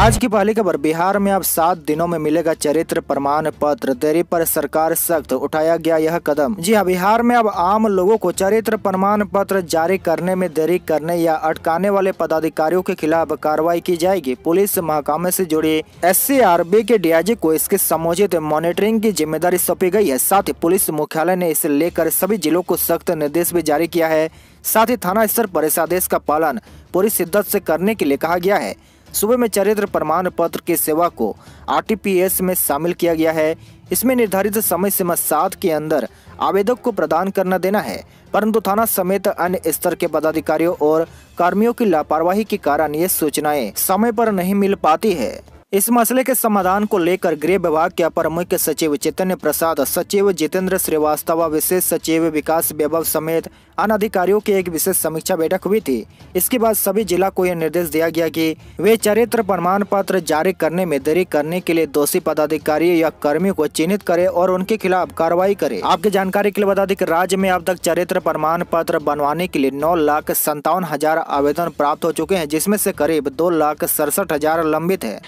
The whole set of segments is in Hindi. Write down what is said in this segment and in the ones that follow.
आज की पहली खबर बिहार में अब सात दिनों में मिलेगा चरित्र प्रमाण पत्र देरी पर सरकार सख्त उठाया गया यह कदम जी हाँ बिहार में अब आम लोगों को चरित्र प्रमाण पत्र जारी करने में देरी करने या अटकाने वाले पदाधिकारियों के खिलाफ कार्रवाई की जाएगी पुलिस महकमे से जुड़ी एस के डीआईजी को इसके समुचित मॉनिटरिंग की जिम्मेदारी सौंपी गयी है साथ ही पुलिस मुख्यालय ने इसे लेकर सभी जिलों को सख्त निर्देश भी जारी किया है साथ ही थाना स्तर पर इस आदेश का पालन पूरी शिद्दत से करने के लिए कहा गया है सुबह में चरित्र प्रमाण पत्र की सेवा को आरटीपीएस में शामिल किया गया है इसमें निर्धारित समय सीमा सात के अंदर आवेदक को प्रदान करना देना है परंतु थाना समेत अन्य स्तर के पदाधिकारियों और कर्मियों की लापरवाही के कारण ये सूचनाएं समय पर नहीं मिल पाती है इस मसले के समाधान को लेकर गृह विभाग के अपर मुख्य सचिव चैतन्य प्रसाद सचिव जितेंद्र श्रीवास्तव विशेष सचिव विकास वैभव समेत अन्य अधिकारियों की एक विशेष समीक्षा बैठक हुई थी इसके बाद सभी जिला को यह निर्देश दिया गया कि वे चरित्र प्रमाण पत्र जारी करने में देरी करने के लिए दोषी पदाधिकारी या कर्मी को चिन्हित करे और उनके खिलाफ कार्रवाई करे आपकी जानकारी के लिए बता दें की राज्य में अब तक चरित्र प्रमाण पत्र बनवाने के लिए नौ लाख संतावन हजार आवेदन प्राप्त हो चुके हैं जिसमे ऐसी करीब दो लाख सड़सठ हजार लंबित है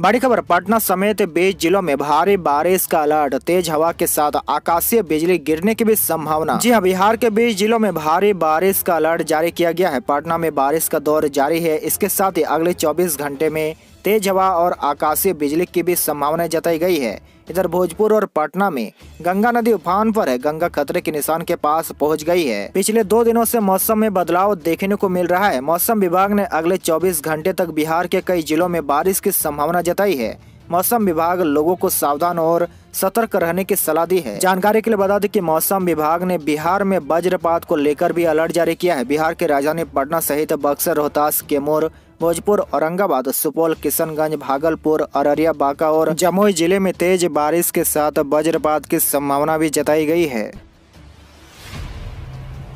बड़ी खबर पटना समेत बीस जिलों में भारी बारिश का अलर्ट तेज हवा के साथ आकाशीय बिजली गिरने की भी संभावना जी हाँ बिहार के बीस जिलों में भारी बारिश का अलर्ट जारी किया गया है पटना में बारिश का दौर जारी है इसके साथ ही अगले चौबीस घंटे में तेज हवा और आकाशीय बिजली की भी संभावना जताई गई है इधर भोजपुर और पटना में गंगा नदी उफान पर है गंगा खतरे के निशान के पास पहुंच गई है पिछले दो दिनों से मौसम में बदलाव देखने को मिल रहा है मौसम विभाग ने अगले 24 घंटे तक बिहार के कई जिलों में बारिश की संभावना जताई है मौसम विभाग लोगों को सावधान और सतर्क रहने की सलाह दी है जानकारी के लिए बता दें कि मौसम विभाग ने बिहार में वज्रपात को लेकर भी अलर्ट जारी किया है बिहार के राजधानी पटना सहित बक्सर रोहतास कैमूर भोजपुर औरंगाबाद सुपौल किशनगंज भागलपुर अररिया बांका और जमुई जिले में तेज बारिश के साथ वज्रपात की संभावना भी जताई गई है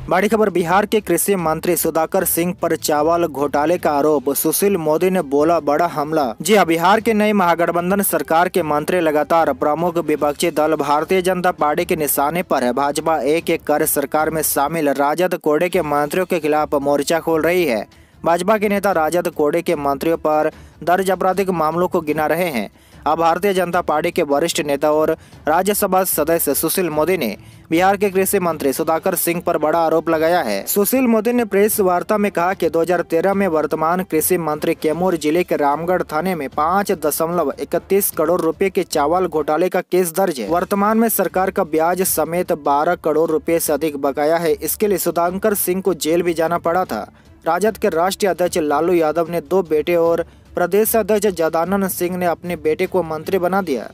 बड़ी खबर बिहार के कृषि मंत्री सुधाकर सिंह पर चावल घोटाले का आरोप सुशील मोदी ने बोला बड़ा हमला जी हाँ बिहार के नई महागठबंधन सरकार के मंत्री लगातार प्रमुख विपक्षी दल भारतीय जनता पार्टी के निशाने पर है भाजपा एक एक कर सरकार में शामिल राजद कोडे के मंत्रियों के खिलाफ मोर्चा खोल रही है भाजपा के नेता राजद कोड़े के मंत्रियों पर दर्ज आपराधिक मामलों को गिना रहे हैं अब भारतीय जनता पार्टी के वरिष्ठ नेता और राज्यसभा सदस्य सुशील मोदी ने बिहार के कृषि मंत्री सुधाकर सिंह पर बड़ा आरोप लगाया है सुशील मोदी ने प्रेस वार्ता में कहा कि 2013 में वर्तमान कृषि मंत्री कैमूर जिले के रामगढ़ थाने में पाँच दशमलव इकतीस करोड़ रुपए के चावल घोटाले का केस दर्ज है वर्तमान में सरकार का ब्याज समेत बारह करोड़ रूपए ऐसी अधिक बकाया है इसके लिए सुधाकर सिंह को जेल भी जाना पड़ा था राजद के राष्ट्रीय अध्यक्ष लालू यादव ने दो बेटे और प्रदेश अध्यक्ष जदानंद सिंह ने अपने बेटे को मंत्री बना दिया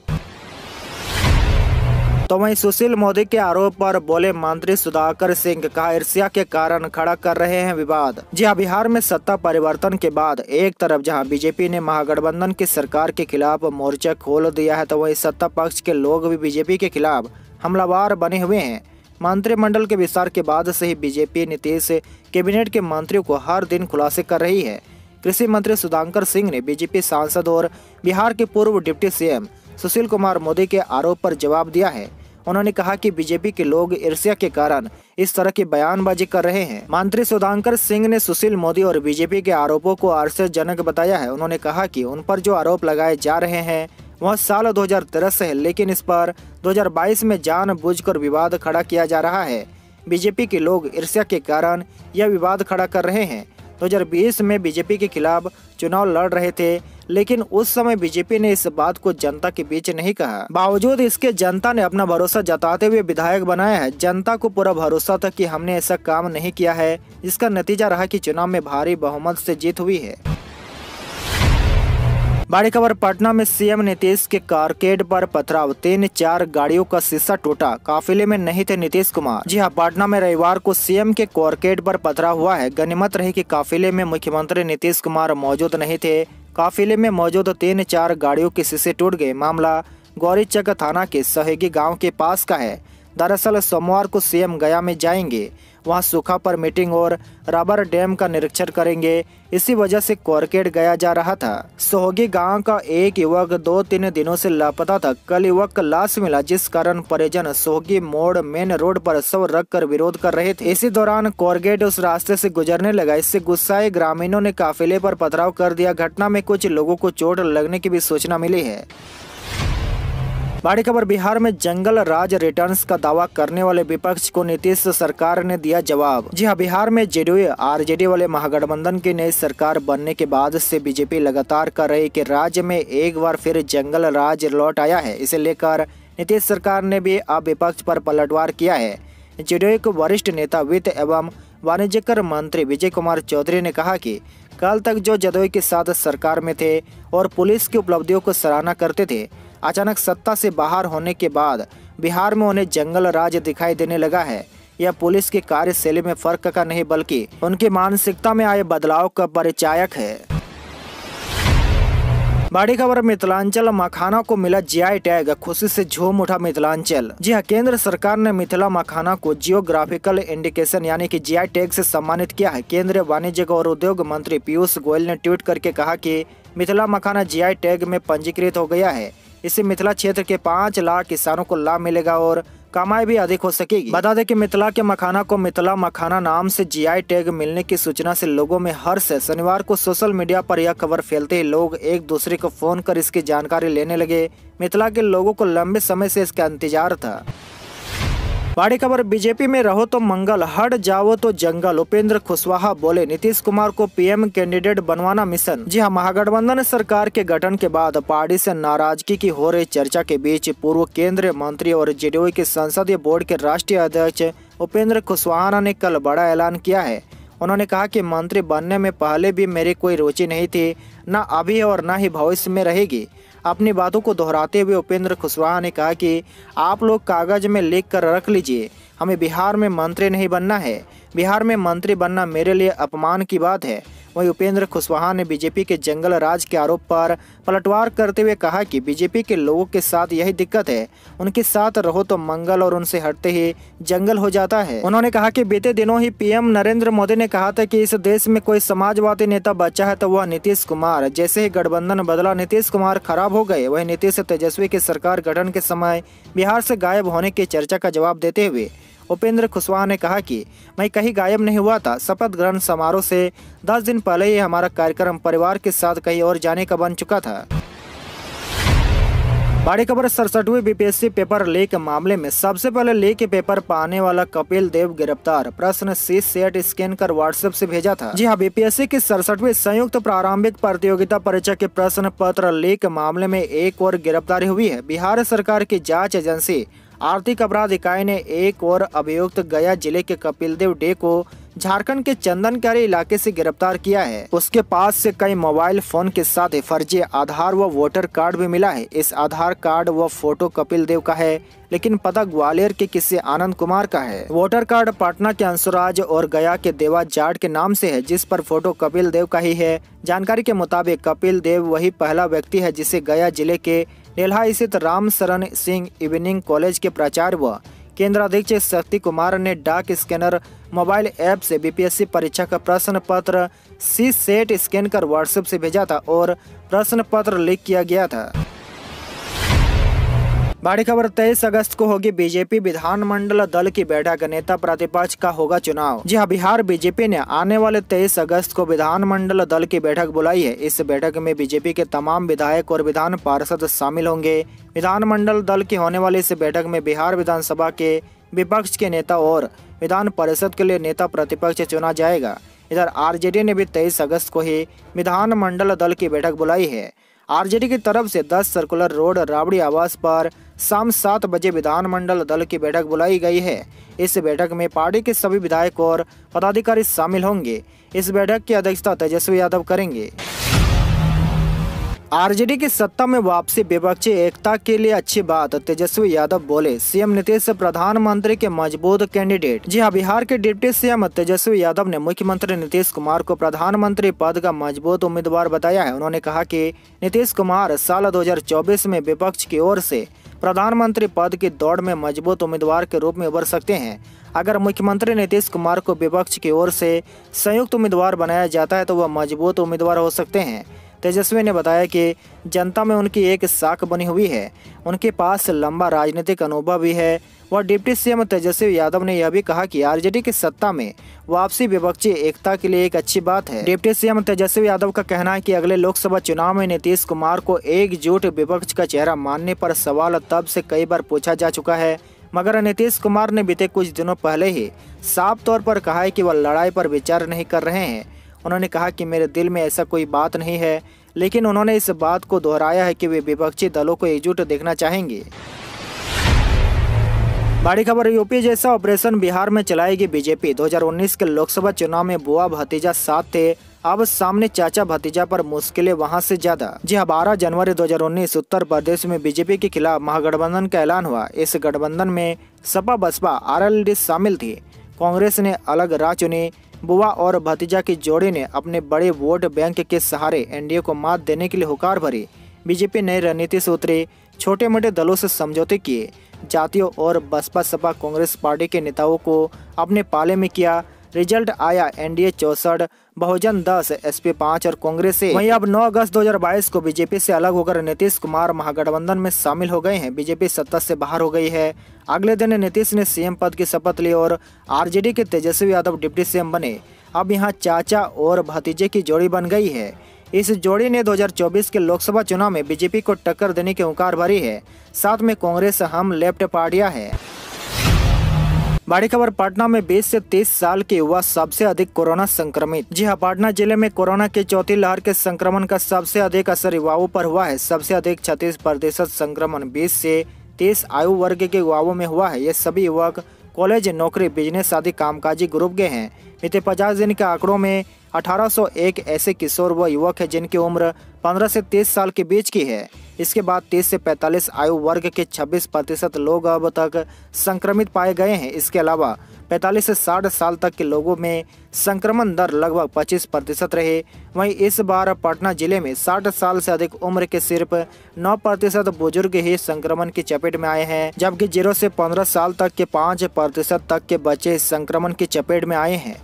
तो वहीं सुशील मोदी के आरोप पर बोले मंत्री सुधाकर सिंह कहा ईर्ष्या के कारण खड़ा कर रहे हैं विवाद जी हाँ बिहार में सत्ता परिवर्तन के बाद एक तरफ जहां बीजेपी ने महागठबंधन की सरकार के खिलाफ मोर्चा खोल दिया है तो वहीं सत्ता पक्ष के लोग भी बीजेपी के खिलाफ हमलावार बने हुए हैं मंत्रिमंडल के विस्तार के बाद से ही बीजेपी नीतीश कैबिनेट के मंत्रियों को हर दिन खुलासे कर रही है कृषि मंत्री सुधांकर सिंह ने बीजेपी सांसद और बिहार के पूर्व डिप्टी सीएम सुशील कुमार मोदी के आरोप पर जवाब दिया है उन्होंने कहा कि बीजेपी के लोग ईर्ष्या के कारण इस तरह की बयानबाजी कर रहे हैं मंत्री सुधांकर सिंह ने सुशील मोदी और बीजेपी के आरोपों को आश्चर्यजनक बताया है उन्होंने कहा कि उन पर जो आरोप लगाए जा रहे हैं वह साल तेरह से है लेकिन इस पर बाईस में कर विवाद खड़ा किया जा रहा है बीजेपी के लोग ईर्ष्या के कारण यह विवाद खड़ा कर रहे हैं 2020 में बीजेपी के खिलाफ चुनाव लड़ रहे थे लेकिन उस समय बीजेपी ने इस बात को जनता के बीच नहीं कहा बावजूद इसके जनता ने अपना भरोसा जताते हुए विधायक बनाया है जनता को पूरा भरोसा था कि हमने ऐसा काम नहीं किया है इसका नतीजा रहा कि चुनाव में भारी बहुमत से जीत हुई है बड़ी खबर पटना में सीएम नीतीश के कारकेड पर पथराव तीन चार गाड़ियों का शीशा टूटा काफिले में नहीं थे नीतीश कुमार जी हाँ पटना में रविवार को सीएम के कारकेड पर पथराव हुआ है गनीमत रही कि काफिले में मुख्यमंत्री नीतीश कुमार मौजूद नहीं थे काफिले में मौजूद तीन चार गाड़ियों के शीशे टूट गए मामला गौरीचक थाना के सहेगी गाँव के पास का है दरअसल सोमवार को सीएम गया में जाएंगे वहां सूखा पर मीटिंग और रबर डैम का निरीक्षण करेंगे इसी वजह से कोरकेट गया जा रहा था सोहगी गांव का एक युवक दो तीन दिनों से लापता था कल युवक का लाश मिला जिस कारण परिजन सोहगी मोड़ मेन रोड पर शव कर विरोध कर रहे थे इसी दौरान कोरगेट उस रास्ते से गुजरने लगा इससे गुस्साए ग्रामीणों ने काफिले पर पथराव कर दिया घटना में कुछ लोगों को चोट लगने की भी सूचना मिली है बड़ी खबर बिहार में जंगल राज रिटर्न्स का दावा करने वाले विपक्ष को नीतीश सरकार ने दिया जवाब जी हाँ बिहार में जेडीयू आरजेडी वाले महागठबंधन की नई सरकार बनने के बाद से बीजेपी लगातार कर रही कि राज्य में एक बार फिर जंगल राज लौट आया है इसे लेकर नीतीश सरकार ने भी अब विपक्ष पर पलटवार किया है जेडीयू के वरिष्ठ नेता वित्त एवं वाणिज्य मंत्री विजय कुमार चौधरी ने कहा की कल तक जो जदोई के साथ सरकार में थे और पुलिस की उपलब्धियों को सराहना करते थे अचानक सत्ता से बाहर होने के बाद बिहार में उन्हें जंगल राज दिखाई देने लगा है यह पुलिस के कार्यशैली में फर्क का नहीं बल्कि उनकी मानसिकता में आए बदलाव का परिचायक है बड़ी खबर मिथिलांचल मखाना को मिला जीआई टैग खुशी से झूम उठा मिथिलांचल जी हाँ केंद्र सरकार ने मिथिला मखाना को जियोग्राफिकल इंडिकेशन यानी कि जीआई टैग से सम्मानित किया है केंद्रीय वाणिज्य और उद्योग मंत्री पीयूष गोयल ने ट्वीट करके कहा कि मिथिला मखाना जीआई टैग में पंजीकृत हो गया है इससे मिथिला क्षेत्र के पाँच लाख किसानों को लाभ मिलेगा और कमाई भी अधिक हो सकेगी बता दें कि मिथिला के मखाना को मिथिला मखाना नाम से जीआई टैग मिलने की सूचना से लोगों में हर्ष है शनिवार को सोशल मीडिया पर यह खबर फैलते ही लोग एक दूसरे को फोन कर इसकी जानकारी लेने लगे मिथिला के लोगों को लंबे समय से इसका इंतजार था बड़ी खबर बीजेपी में रहो तो मंगल हट जाओ तो जंगल उपेंद्र कुशवाहा बोले नीतीश कुमार को पीएम कैंडिडेट बनवाना मिशन जी हाँ महागठबंधन सरकार के गठन के बाद पार्टी से नाराजगी की हो रही चर्चा के बीच पूर्व केंद्रीय मंत्री और जेडीयू के संसदीय बोर्ड के राष्ट्रीय अध्यक्ष उपेंद्र कुशवाहा ने कल बड़ा ऐलान किया है उन्होंने कहा कि मंत्री बनने में पहले भी मेरी कोई रुचि नहीं थी न अभी और न ही भविष्य में रहेगी अपनी बातों को दोहराते हुए उपेंद्र कुशवाहा ने कहा कि आप लोग कागज में लिख कर रख लीजिए हमें बिहार में मंत्री नहीं बनना है बिहार में मंत्री बनना मेरे लिए अपमान की बात है वहीं उपेंद्र कुशवाहा ने बीजेपी के जंगल राज के आरोप पर पलटवार करते हुए कहा कि बीजेपी के लोगों के साथ यही दिक्कत है उनके साथ रहो तो मंगल और उनसे हटते ही जंगल हो जाता है उन्होंने कहा कि बीते दिनों ही पीएम नरेंद्र मोदी ने कहा था कि इस देश में कोई समाजवादी नेता बचा है तो वह नीतीश कुमार जैसे ही गठबंधन बदला नीतीश कुमार खराब हो गए वही नीतीश तेजस्वी की सरकार गठन के समय बिहार से गायब होने की चर्चा का जवाब देते हुए उपेंद्र कुशवाहा ने कहा कि मैं कहीं गायब नहीं हुआ था शपथ ग्रहण समारोह से दस दिन पहले ही हमारा कार्यक्रम परिवार के साथ कहीं और जाने का बन चुका था बड़ी खबर सड़सठवें बीपीएससी पेपर लीक मामले में सबसे पहले लीक पेपर पाने वाला कपिल देव गिरफ्तार प्रश्न सी सेट स्कैन कर व्हाट्सएप से भेजा था जी हाँ बीपीएससी की सड़सठवीं संयुक्त प्रारंभिक प्रतियोगिता परीक्षा के प्रश्न पत्र लीक मामले में एक और गिरफ्तारी हुई है बिहार सरकार की जांच एजेंसी आर्थिक अपराध इकाई ने एक और अभियुक्त गया जिले के कपिलदेव डे को झारखंड के चंदनकारी इलाके से गिरफ्तार किया है उसके पास से कई मोबाइल फोन के साथ फर्जी आधार व वोटर कार्ड भी मिला है इस आधार कार्ड व फोटो कपिल देव का है लेकिन पता ग्वालियर के किसी आनंद कुमार का है वोटर कार्ड पटना के अंशुराज और गया के देवा जाट के नाम से है जिस पर फोटो कपिल देव का ही है जानकारी के मुताबिक कपिल देव वही पहला व्यक्ति है जिसे गया जिले के डेल्हा स्थित राम शरण सिंह इवनिंग कॉलेज के प्राचार्य व केंद्राध्यक्ष शक्ति कुमार ने डाक स्कैनर मोबाइल ऐप से बीपीएससी परीक्षा का प्रश्न पत्र सी सेट स्कैन कर व्हाट्सएप से भेजा था और प्रश्न पत्र लीक किया गया था बड़ी खबर तेईस अगस्त को होगी बीजेपी विधानमंडल दल की बैठक नेता प्रतिपक्ष का होगा चुनाव जी हाँ बिहार बीजेपी ने आने वाले तेईस अगस्त को विधानमंडल दल की बैठक बुलाई है इस बैठक में बीजेपी के तमाम विधायक और विधान पार्षद शामिल होंगे विधानमंडल दल की होने वाली इस बैठक में बिहार विधानसभा के विपक्ष के नेता और विधान परिषद के लिए नेता प्रतिपक्ष चुना जाएगा इधर आरजेडी ने भी तेईस अगस्त को ही विधानमंडल दल की बैठक बुलाई है आरजेडी की तरफ से 10 सर्कुलर रोड राबड़ी आवास पर शाम सात बजे विधानमंडल दल की बैठक बुलाई गई है इस बैठक में पार्टी के सभी विधायक और पदाधिकारी शामिल होंगे इस बैठक की अध्यक्षता तेजस्वी यादव करेंगे आरजेडी की सत्ता में वापसी विपक्षी एकता के लिए अच्छी बात तेजस्वी यादव बोले सीएम नीतीश प्रधानमंत्री के मजबूत कैंडिडेट जी हाँ बिहार के डिप्टी सीएम तेजस्वी यादव ने मुख्यमंत्री नीतीश कुमार को प्रधानमंत्री पद का मजबूत उम्मीदवार बताया है उन्होंने कहा कि नीतीश कुमार साल 2024 में विपक्ष की ओर से प्रधानमंत्री पद की दौड़ में मजबूत उम्मीदवार के रूप में उभर सकते हैं अगर मुख्यमंत्री नीतीश कुमार को विपक्ष की ओर से संयुक्त उम्मीदवार बनाया जाता है तो वह मजबूत उम्मीदवार हो सकते हैं तेजस्वी ने बताया कि जनता में उनकी एक साख बनी हुई है उनके पास लंबा राजनीतिक अनुभव भी है वह डिप्टी सीएम तेजस्वी यादव ने यह भी कहा कि आरजेडी की सत्ता में वापसी विपक्षी एकता के लिए एक अच्छी बात है डिप्टी सीएम तेजस्वी यादव का कहना है कि अगले लोकसभा चुनाव में नीतीश कुमार को एकजुट विपक्ष का चेहरा मानने पर सवाल तब से कई बार पूछा जा चुका है मगर नीतीश कुमार ने बीते कुछ दिनों पहले ही साफ तौर पर कहा है कि वह लड़ाई पर विचार नहीं कर रहे हैं उन्होंने कहा कि मेरे दिल में ऐसा कोई बात नहीं है लेकिन उन्होंने इस बात को दोहराया है कि वे विपक्षी दलों को एकजुट देखना चाहेंगे बड़ी खबर यूपी जैसा ऑपरेशन बिहार में चलाएगी बीजेपी 2019 के लोकसभा चुनाव में बुआ भतीजा साथ थे अब सामने चाचा भतीजा पर मुश्किलें वहां से ज्यादा जी हाँ बारह जनवरी 2019 उत्तर प्रदेश में बीजेपी के खिलाफ महागठबंधन का ऐलान हुआ इस गठबंधन में सपा बसपा आरएलडी शामिल थी कांग्रेस ने अलग राह चुनी बुआ और भतीजा की जोड़ी ने अपने बड़े वोट बैंक के सहारे एनडीए को मात देने के लिए हुकार भरी बीजेपी नई रणनीति से उतरी छोटे मोटे दलों से समझौते किए जातियों और बसपा सपा कांग्रेस पार्टी के नेताओं को अपने पाले में किया रिजल्ट आया एनडीए चौसठ बहुजन दस एस पी पाँच और कांग्रेस से वहीं अब 9 अगस्त 2022 को बीजेपी से अलग होकर नीतीश कुमार महागठबंधन में शामिल हो गए हैं बीजेपी सत्ता से बाहर हो गई है अगले दिन नीतीश ने सीएम पद की शपथ ली और आरजेडी के तेजस्वी यादव डिप्टी सीएम बने अब यहाँ चाचा और भतीजे की जोड़ी बन गई है इस जोड़ी ने 2024 के लोकसभा चुनाव में बीजेपी को टक्कर देने की उकार भरी है साथ में कांग्रेस हम लेफ्ट पार्टियां है बड़ी खबर पटना में बीस से तीस साल के युवा सबसे अधिक कोरोना संक्रमित जी हाँ पटना जिले में कोरोना के चौथी लहर के संक्रमण का सबसे अधिक असर युवाओं पर हुआ है सबसे अधिक छत्तीस प्रतिशत संक्रमण बीस से तीस आयु वर्ग के युवाओं में हुआ है ये सभी युवक कॉलेज नौकरी बिजनेस आदि कामकाजी ग्रुप के हैं बीते पचास दिन के आंकड़ों में 1801 ऐसे किशोर व युवक हैं जिनकी उम्र 15 से 30 साल के बीच की है इसके बाद 30 से 45 आयु वर्ग के 26 प्रतिशत लोग अब तक संक्रमित पाए गए हैं इसके अलावा 45 से 60 साल तक के लोगों में संक्रमण दर लगभग 25 प्रतिशत रहे वहीं इस बार पटना जिले में 60 साल से अधिक उम्र के सिर्फ 9 प्रतिशत बुजुर्ग ही संक्रमण की चपेट में आए हैं जबकि जीरो से 15 साल तक के 5 प्रतिशत तक के बच्चे संक्रमण की चपेट में आए हैं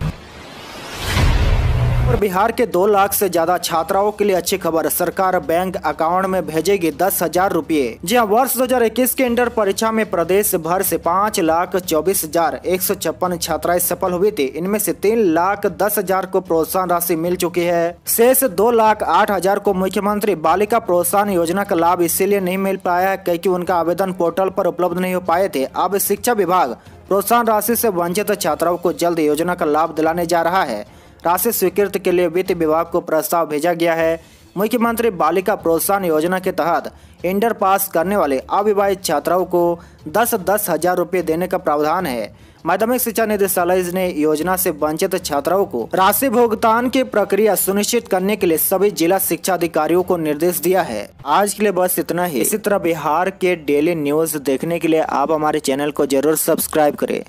और बिहार के दो लाख से ज्यादा छात्राओं के लिए अच्छी खबर सरकार बैंक अकाउंट में भेजेगी दस हजार रूपए जी हाँ वर्ष 2021 के इंटर परीक्षा में प्रदेश भर से पाँच लाख चौबीस हजार एक सौ छप्पन छात्राएं सफल हुई थी इनमें से तीन लाख दस हजार को प्रोत्साहन राशि मिल चुकी है शेष दो लाख आठ हजार को मुख्यमंत्री बालिका प्रोत्साहन योजना का लाभ इसीलिए नहीं मिल पाया है क्योंकि उनका आवेदन पोर्टल पर उपलब्ध नहीं हो पाए थे अब शिक्षा विभाग प्रोत्साहन राशि से वंचित छात्राओं को जल्द योजना का लाभ दिलाने जा रहा है राशि स्वीकृत के लिए वित्त विभाग को प्रस्ताव भेजा गया है मुख्यमंत्री बालिका प्रोत्साहन योजना के तहत इंटर पास करने वाले अविवाहित छात्राओं को दस दस हजार रुपये देने का प्रावधान है माध्यमिक शिक्षा निदेशालय ने योजना से वंचित छात्राओं को राशि भुगतान की प्रक्रिया सुनिश्चित करने के लिए सभी जिला शिक्षा अधिकारियों को निर्देश दिया है आज के लिए बस इतना ही इसी तरह बिहार के डेली न्यूज देखने के लिए आप हमारे चैनल को जरूर सब्सक्राइब करें